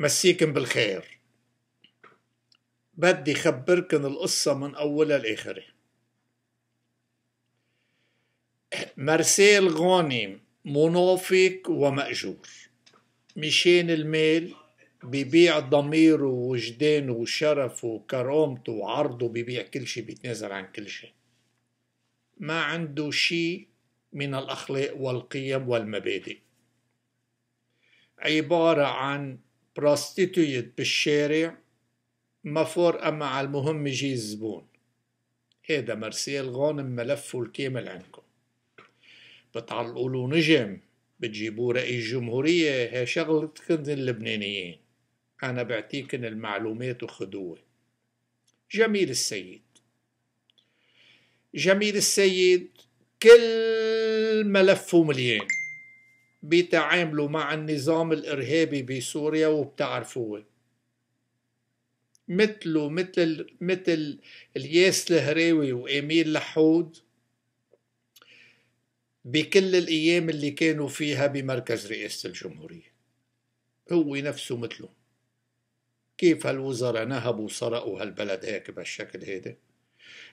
مسيكم بالخير بدي خبركن القصة من أولها لآخرة مرسيل غانم منافق ومأجور مشان المال ببيع ضميره ووجدانه وشرفه وكرامته وعرضه ببيع كل شيء بيتنازل عن كل شيء ما عنده شيء من الأخلاق والقيم والمبادئ عبارة عن براستيتويت بالشارع مفور أما على المهم يجي الزبون هيدا مرسيل غانم ملفه الكامل عندكم بتعلقوا له نجم بتجيبوا رئيس جمهورية هي شغلتكن اللبنانيين أنا بعطيكن المعلومات وخدوها جميل السيد جميل السيد كل ملفه مليان بيتعاملوا مع النظام الإرهابي بسوريا وبتعرفوه مثله مثل مثل الياس الهراوي وامير لحود بكل الايام اللي كانوا فيها بمركز رئاسه الجمهوريه هو نفسه مثله كيف هالوزراء نهبوا وسرقوا هالبلد هيك بهالشكل هيدا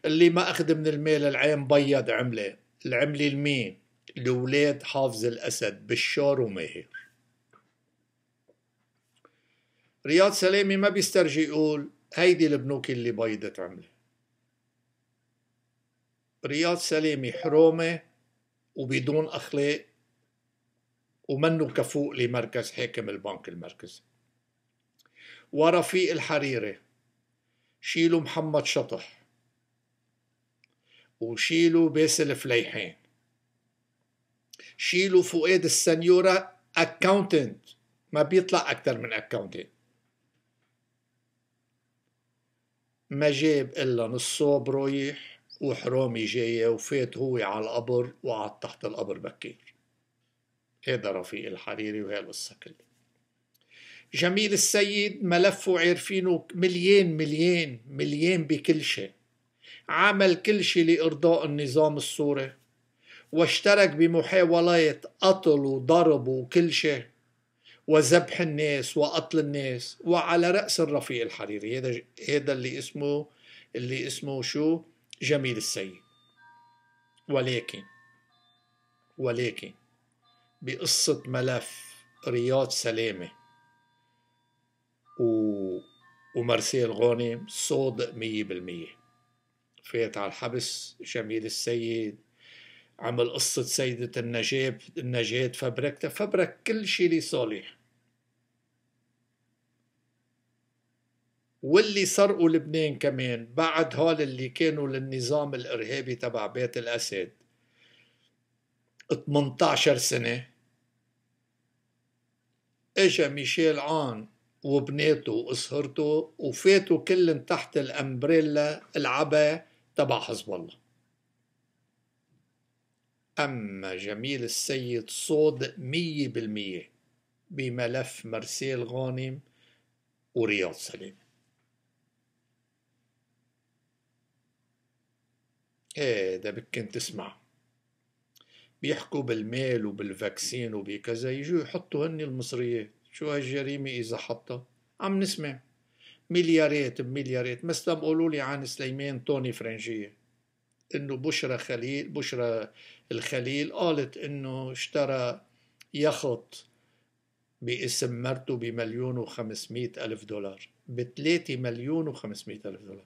اللي ما اخذ من المال العام بيض عمله العمله لمين لولاد حافظ الأسد بشار وماهر رياض سلامي ما بيسترجي يقول هيدي البنوك اللي بيضت عملة رياض سلامي حرومة وبدون أخلاق ومنه كفوء لمركز حاكم البنك المركزي ورفيق الحريري شيلوا محمد شطح وشيلوا باسل فليحان شيلوا فؤاد السنيورة اكاونتنت ما بيطلع أكثر من اكاونتنت ما جاب إلا نص صوب رايح وحرامي جاية وفات هو على القبر وقعد تحت القبر بكير هذا رفيق الحريري وهي القصة كلها جميل السيد ملفه عارفينه مليان مليان مليان بكل شيء عمل كل شيء لإرضاء النظام السوري واشترك بمحاولات قتل وضرب وكل شيء وذبح الناس وقتل الناس وعلى رأس الرفيق الحريري هذا هذا اللي اسمه اللي اسمه شو جميل السيد ولكن ولكن بقصة ملف رياض سلامة و... ومارسيل غانم صادق مية بالمية فات على الحبس جميل السيد عمل قصة سيدة النجاة النجاة فبركتها فبرك كل شيء لصالح واللي سرقوا لبنان كمان بعد هول اللي كانوا للنظام الإرهابي تبع بيت الأسد 18 سنة اجا ميشيل عون وبناته واسهرته وفاتوا كلن تحت الامبريلا العبا تبع حزب الله أما جميل السيد صود مية بالمية بملف مرسيل غانم ورياض سليم ايه ده تسمع بيحكوا بالمال وبالفاكسين وبكذا يجوا يحطوا هن المصريات شو هالجريمة إذا حطها عم نسمع مليارات بمليارات مثلا قولوا لي عن سليمان توني فرنجيه انه بشرى خليل بشرى الخليل قالت انه اشترى يخط باسم مرته بمليون و ألف دولار ب مليون و ألف دولار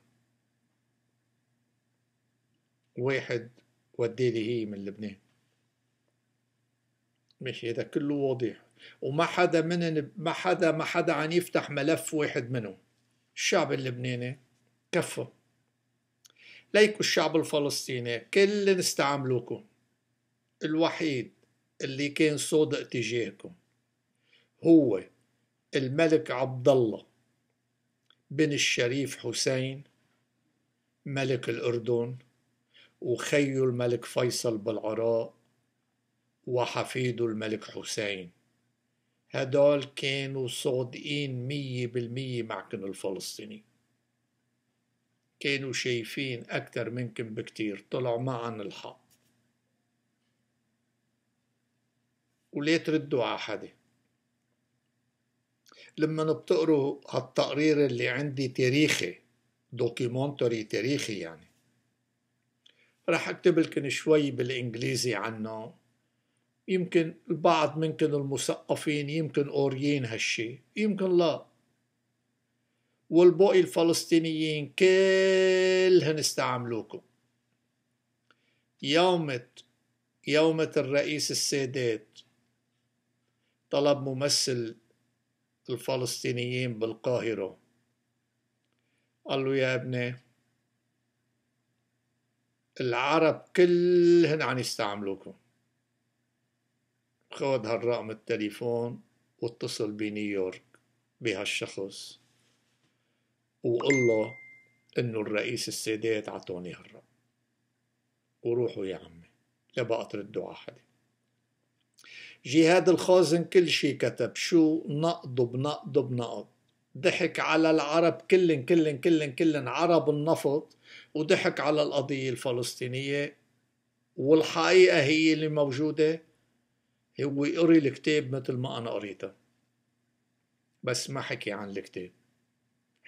واحد وديلي هي من لبنان مش هذا كله واضح وما حدا من ما حدا ما حدا عن يفتح ملف واحد منهم الشعب اللبناني كفه ليكو الشعب الفلسطيني كل نستعملوكم الوحيد اللي كان صادق تجاهكم هو الملك عبد الله بن الشريف حسين ملك الأردن وخيو الملك فيصل بالعراق وحفيده الملك حسين هدول كانوا صادقين مية بالمية معكن الفلسطينيين كانوا شايفين أكتر منكم بكتير طلعوا معا الحق ولا تردوا على حدا لما بتقروا هالتقرير اللي عندي تاريخي دوكيومنتري تاريخي يعني رح اكتب لكم شوي بالانجليزي عنه يمكن البعض منكن المثقفين يمكن قاريين هالشي يمكن لا والباقي الفلسطينيين كلهم استعملوكم يومة يومة الرئيس السادات طلب ممثل الفلسطينيين بالقاهرة قال له يا ابني العرب كلهن عم يستعملوكم خود هالرقم التليفون واتصل بنيويورك بهالشخص وقلها إنه الرئيس السادات عطوني هالرقم وروحوا يا عمي لا بقى تردوا على حدا جهاد الخازن كل شي كتب شو نقض بنقض بنقض ضحك على العرب كلن كلن كلن كلن عرب النفط وضحك على القضية الفلسطينية والحقيقة هي اللي موجودة هو يقري الكتاب مثل ما أنا قريته بس ما حكي عن الكتاب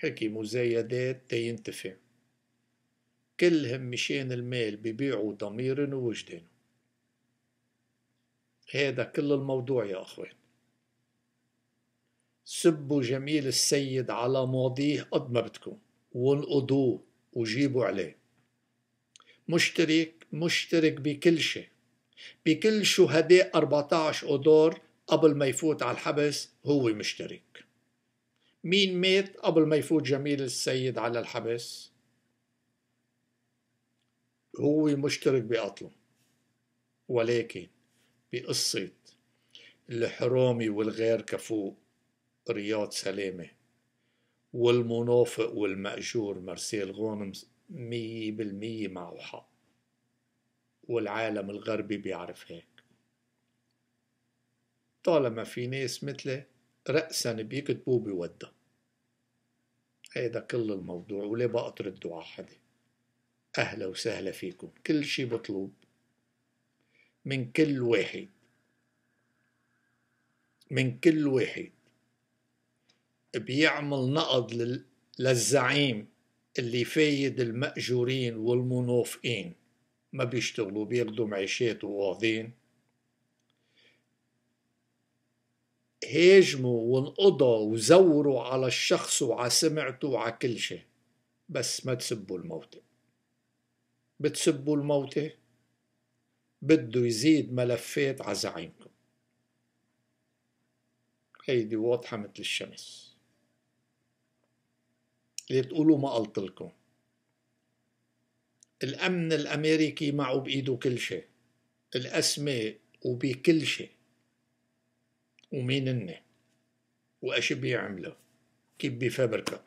حكي مزايدات تينتفي كلهم مشان المال ببيعوا ضميرن ووجدان هذا كل الموضوع يا أخوان سبوا جميل السيد على ماضيه قد ما بدكم وانقضوه وجيبوا عليه مشترك مشترك بكل شيء بكل شهداء 14 أدور قبل ما يفوت على الحبس هو مشترك مين مات قبل ما يفوت جميل السيد على الحبس هو مشترك بقتله ولكن بقصة الحرامي والغير كفوق رياض سلامة والمنافق والمأجور مرسيل غانم مية بالمية معه حق والعالم الغربي بيعرف هيك طالما في ناس مثلي رأسا بيكتبوا بيودا هيدا كل الموضوع وليه تردوا على حدا أهلا وسهلا فيكم كل شي مطلوب من كل واحد من كل واحد بيعمل نقض لل... للزعيم اللي فايد المأجورين والمنافقين ما بيشتغلوا بياخدوا معيشات وقاضين هاجموا وانقضوا وزوروا على الشخص وعلى سمعته وعلى كل شيء بس ما تسبوا الموتى بتسبوا الموتى بده يزيد ملفات على زعيمكم هيدي واضحة مثل الشمس اللي بتقولوا ما قلت لكم الأمن الأمريكي معه بإيده كل شيء الأسماء وبكل شيء ومين هن واش بيعملوا كيف بفبركة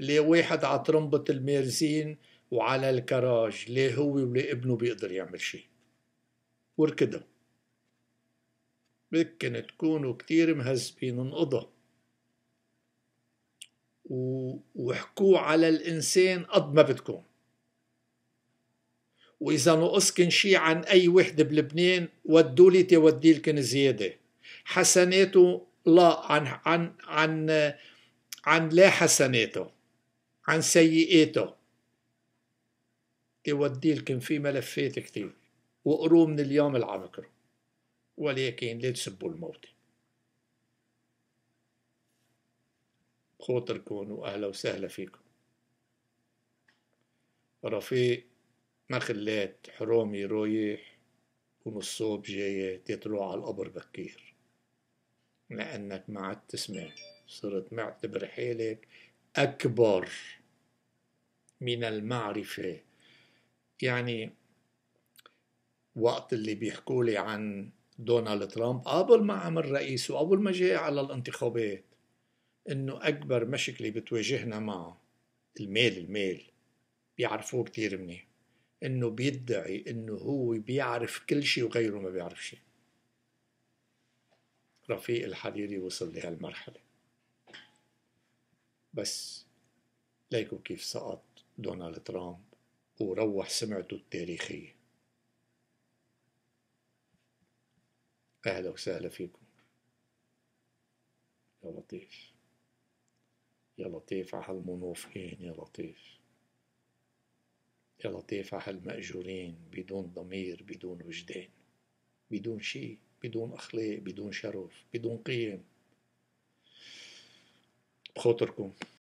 ليه واحد على طرمبة الميرزين وعلى الكراج ليه هو ولا ابنه بيقدر يعمل شيء وركده ممكن تكونوا كتير مهذبين انقضوا و... وحكوا على الإنسان قد ما بدكم وإذا نقصكن شي عن أي وحدة بلبنان ودولي توديلكن تودي لكن زيادة حسناته لا عن عن عن عن لا حسناته عن سيئاته تودي لكم في ملفات كتير وقروا من اليوم العبكر ولكن لا تسبوا الموت خاطركم واهلا وسهلا فيكم رفيق ما خلات حرامي رويح ونصاب جاية تطلع على القبر بكير لأنك ما عاد تسمع صرت معتبر حالك أكبر من المعرفة يعني وقت اللي بيحكوا لي عن دونالد ترامب قبل ما عمل رئيس وقبل ما جاء على الانتخابات انه اكبر مشكله بتواجهنا معه المال المال بيعرفوه كثير منيح انه بيدعي انه هو بيعرف كل شيء وغيره ما بيعرف شيء رفيق الحريري وصل لهالمرحلة بس ليكو كيف سقط دونالد ترامب وروح سمعته التاريخية أهلا وسهلا فيكم يا لطيف يا لطيف على هالمنوفين يا لطيف يا لطيف على هالمأجورين بدون ضمير بدون وجدان بدون شيء بدون أخلاق بدون شرف بدون قيم بخاطركم